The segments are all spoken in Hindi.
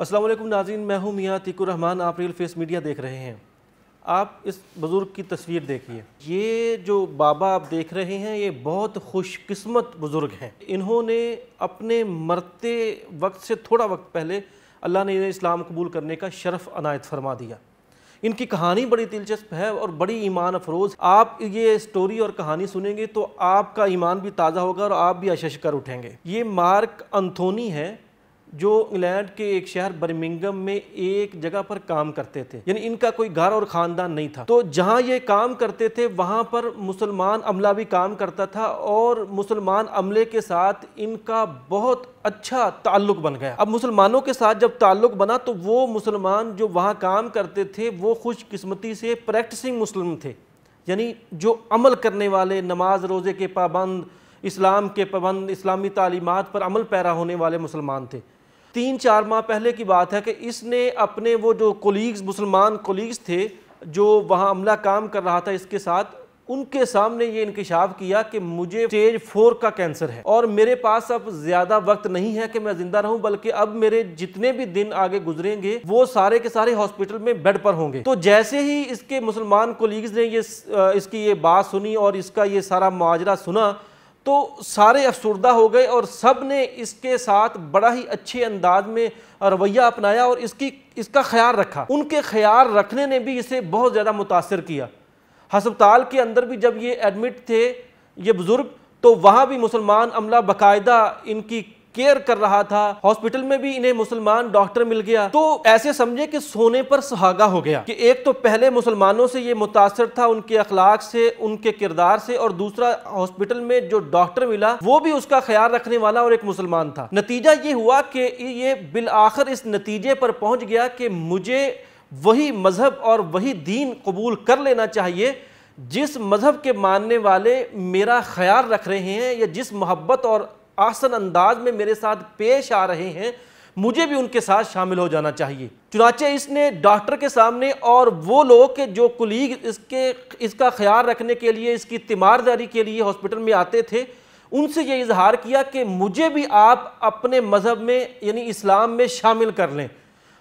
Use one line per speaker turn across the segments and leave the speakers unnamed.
असलम नाजीन मैं हूं मियाँ रहमान आप रियल फेस मीडिया देख रहे हैं आप इस बुज़ुर्ग की तस्वीर देखिए ये जो बाबा आप देख रहे हैं ये बहुत खुशकस्मत बुज़ुर्ग हैं इन्होंने अपने मरते वक्त से थोड़ा वक्त पहले अल्लाह ने इन्हें इस्लाम कबूल करने का शरफ़ अनायत फरमा दिया इनकी कहानी बड़ी दिलचस्प है और बड़ी ईमान अफरोज़ आप ये स्टोरी और कहानी सुनेंगे तो आपका ईमान भी ताज़ा होगा और आप भी अशश कर उठेंगे ये मार्क अंथोनी है जो इंग्लैंड के एक शहर बर्मिंगम में एक जगह पर काम करते थे यानी इनका कोई घर और ख़ानदान नहीं था तो जहाँ ये काम करते थे वहाँ पर मुसलमान अमला भी काम करता था और मुसलमान अमले के साथ इनका बहुत अच्छा ताल्लुक बन गया अब मुसलमानों के साथ जब ताल्लुक बना तो वो मुसलमान जो वहाँ काम करते थे वो खुशकिस्मती से प्रैक्टिसिंग मुस्लिम थे यानी जो अमल करने वाले नमाज रोज़े के पाबंद इस्लाम के पाबंद इस्लामी तालीमत पर अमल पैरा होने वाले मुसलमान थे तीन चार माह पहले की बात है कि इसने अपने वो जो कोलीग्स मुसलमान कोलीग्स थे जो वहाँ अमला काम कर रहा था इसके साथ उनके सामने ये इंकशाफ किया कि मुझे स्टेज फोर का कैंसर है और मेरे पास अब ज्यादा वक्त नहीं है कि मैं जिंदा रहूं बल्कि अब मेरे जितने भी दिन आगे गुजरेंगे वो सारे के सारे हॉस्पिटल में बेड पर होंगे तो जैसे ही इसके मुसलमान कोलीग्स ने ये इसकी ये बात सुनी और इसका ये सारा माजरा सुना तो सारे अफसरदा हो गए और सब ने इसके साथ बड़ा ही अच्छे अंदाज में रवैया अपनाया और इसकी इसका ख्याल रखा उनके ख्याल रखने ने भी इसे बहुत ज़्यादा मुतासर किया हस्पताल के अंदर भी जब ये एडमिट थे ये बुज़ुर्ग तो वहाँ भी मुसलमान अमला बाकायदा इनकी केयर कर रहा था हॉस्पिटल में भी इन्हें मुसलमान डॉक्टर मिल गया तो ऐसे समझे कि सोने पर सुहागा हो गया कि एक तो पहले मुसलमानों से ये मुतासर था उनके अखलाक से उनके किरदार से और दूसरा हॉस्पिटल में जो डॉक्टर मिला वो भी उसका ख्याल रखने वाला और एक मुसलमान था नतीजा ये हुआ कि ये बिल आखिर इस नतीजे पर पहुंच गया कि मुझे वही मज़हब और वही दीन कबूल कर लेना चाहिए जिस मज़हब के मानने वाले मेरा ख्याल रख रहे हैं या जिस मोहब्बत और आसन अंदाज में मेरे साथ पेश आ रहे हैं मुझे भी उनके साथ शामिल हो जाना चाहिए चुनाचे इसने डॉक्टर के सामने और वो लोग जो कुलीग इसके इसका ख्याल रखने के लिए इसकी तीमारदारी के लिए हॉस्पिटल में आते थे उनसे ये इजहार किया कि मुझे भी आप अपने मज़हब में यानी इस्लाम में शामिल कर लें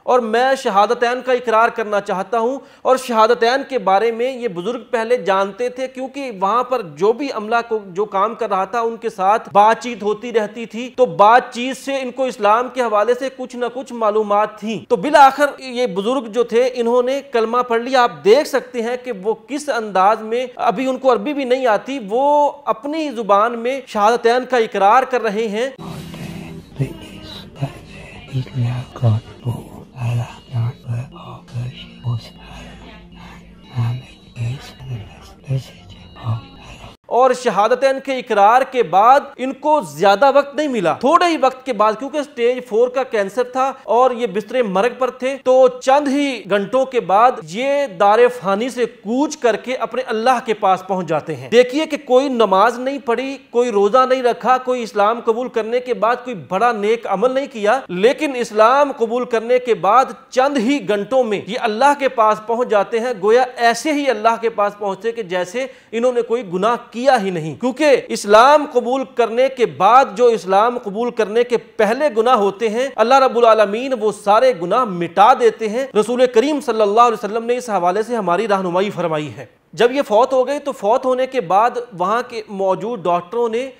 और मैं शहादतैन का इकरार करना चाहता हूँ और शहादतैन के बारे में ये बुज़ुर्ग पहले जानते थे क्योंकि वहाँ पर जो भी अमला को जो काम कर रहा था उनके साथ बातचीत होती रहती थी तो बातचीत से इनको इस्लाम के हवाले से कुछ ना कुछ मालूम थी तो बिल आखिर ये बुज़ुर्ग जो थे इन्होंने कलमा पढ़ लिया आप देख सकते हैं कि वो किस अंदाज में अभी उनको अरबी भी नहीं आती वो अपनी जुबान में शहादतैन का इकरार कर रहे हैं और शहादतन के इकरार के बाद इनको ज्यादा वक्त नहीं मिला थोड़े ही वक्त के बाद क्योंकि स्टेज फोर का कैंसर था और ये बिस्तरे मरग पर थे तो चंद ही घंटों के बाद ये दार फानी से कूच करके अपने अल्लाह के पास पहुंच जाते हैं देखिए कि कोई नमाज नहीं पढ़ी कोई रोजा नहीं रखा कोई इस्लाम कबूल करने के बाद कोई बड़ा नेक अमल नहीं किया लेकिन इस्लाम कबूल करने के बाद चंद ही घंटों में ये अल्लाह के पास पहुंच जाते हैं गोया ऐसे ही अल्लाह के पास पहुंचते कि जैसे इन्होंने कोई गुनाह किया ही नहीं क्योंकि इस्लाम कबूल करने के बाद जो इस्लाम कबूल करने के पहले गुनाह होते हैं अल्लाह रबालमीन वो सारे गुनाह मिटा देते हैं रसूल करीम सल्लल्लाहु अलैहि वसल्लम ने इस हवाले से हमारी रहनुमाई फरमाई है जब ये फौत हो गई तो फौत होने के बाद वहाँ के मौजूद डॉक्टरों ने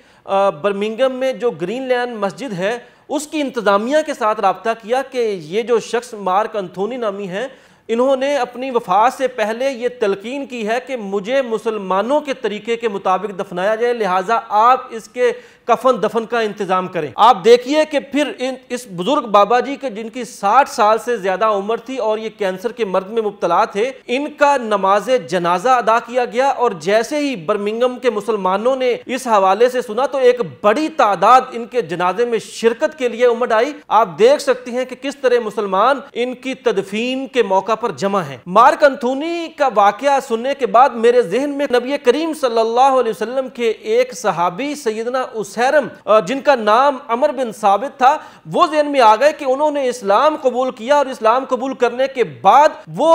बर्मिंगम में जो ग्रीन लैंड मस्जिद है उसकी इंतज़ामिया के साथ रबता किया कि ये जो शख्स मार्क अंथोनी नामी है इन्होंने अपनी वफात से पहले ये तलकीन की है कि मुझे मुसलमानों के तरीके के मुताबिक दफनाया जाए लिहाजा आप इसके कफन दफन का इंतजाम करें आप देखिए कि फिर इन इस बुजुर्ग बाबा जी के जिनकी 60 साल से ज्यादा उम्र थी और ये कैंसर के मर्द में मुबतला थे इनका नमाज जनाजा अदा किया गया और जैसे ही बर्मिंगम के मुसलमानों ने इस हवाले से सुना तो एक बड़ी तादाद इनके जनाजे में शिरकत के लिए उमड़ आई आप देख सकती हैं कि किस तरह मुसलमान इनकी तदफीन के मौका पर जमा है मार्क अंथूनी का वाक सुनने के बाद मेरे जहन में नबी करीम सल्लाम के एक सहाबी सैदना उस मुसहरम जिनका नाम अमर बिन साबित था वो जहन में आ गए कि उन्होंने इस्लाम कबूल किया और इस्लाम कबूल करने के बाद वो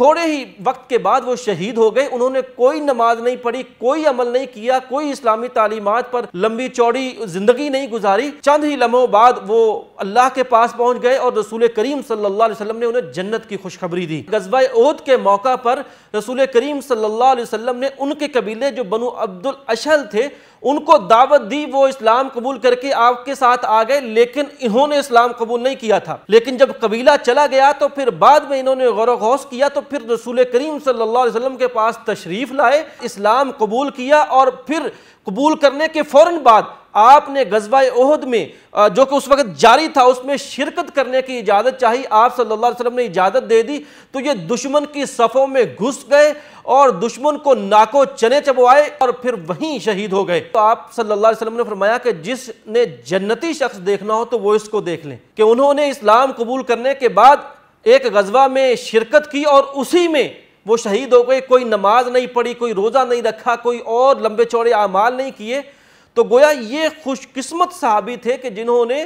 थोड़े ही वक्त के बाद वो शहीद हो गए उन्होंने कोई नमाज नहीं पढ़ी कोई अमल नहीं किया कोई इस्लामी तालीमत पर लंबी चौड़ी जिंदगी नहीं गुजारी चंद ही लम्हों बाद वो अल्लाह के पास पहुंच गए और रसूल करीम सल्लल्लाहु अलैहि वसल्लम ने उन्हें जन्नत की खुशखबरी दी गजबा ओद के मौका पर रसूल करीम सल्ला वसम ने उनके कबीले जो बनु अब्दुल अशल थे उनको दावत दी वो इस्लाम कबूल करके आपके साथ आ गए लेकिन इन्होंने इस्लाम कबूल नहीं किया था लेकिन जब कबीला चला गया तो फिर बाद में इन्होंने गौर गौस किया तो फिर रसूल करीम सल्लल्लाहु अलैहि के पास तशरीफ़ लाए इस्लाम कबूल किया और फिर कबूल करने के फ़ौर बाद आपने गजवा ओहद में जो कि उस वक्त जारी था उसमें शिरकत करने की इजाज़त चाहिए आप सल्लल्लाहु अलैहि वसल्लम ने इजाज़त दे दी तो ये दुश्मन की सफ़ों में घुस गए और दुश्मन को नाको चने चबवाए और फिर वहीं शहीद हो गए तो आप सल्लल्लाहु अलैहि वसल्लम ने फरमाया कि जिसने जन्नती शख्स देखना हो तो वो इसको देख लें कि उन्होंने इस्लाम कबूल करने के बाद एक गजवा में शिरकत की और उसी में वो शहीद हो गए कोई नमाज नहीं पढ़ी कोई रोज़ा नहीं रखा कोई और लंबे चौड़े अमाल नहीं किए तो गोया ये खुशकिस्मत साहबी थे कि जिन्होंने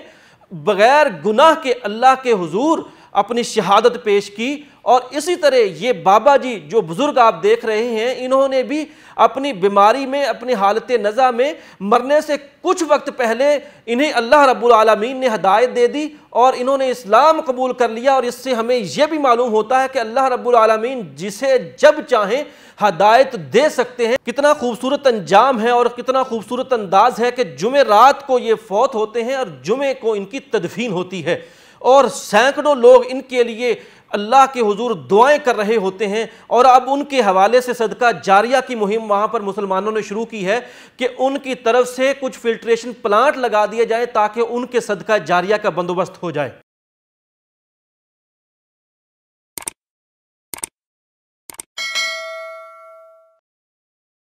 बग़ैर गुनाह के अल्लाह के हुजूर अपनी शहादत पेश की और इसी तरह ये बाबा जी जो बुज़ुर्ग आप देख रहे हैं इन्होंने भी अपनी बीमारी में अपनी हालत नज़ा में मरने से कुछ वक्त पहले इन्हें अल्लाह रब्बुल आलमीन ने हदायत दे दी और इन्होंने इस्लाम कबूल कर लिया और इससे हमें यह भी मालूम होता है कि अल्लाह रब्बुल आलमीन जिसे जब चाहें हदायत दे सकते हैं कितना खूबसूरत अंजाम है और कितना खूबसूरत अंदाज है कि जुमे रात को ये फौत होते हैं और जुमे को इनकी तदफीन होती है और सैकड़ों लोग इनके लिए अल्लाह के हुजूर दुआएं कर रहे होते हैं और अब उनके हवाले से सदका जारिया की मुहिम वहाँ पर मुसलमानों ने शुरू की है कि उनकी तरफ से कुछ फिल्ट्रेशन प्लांट लगा दिए जाए ताकि उनके सदका जारिया का बंदोबस्त हो जाए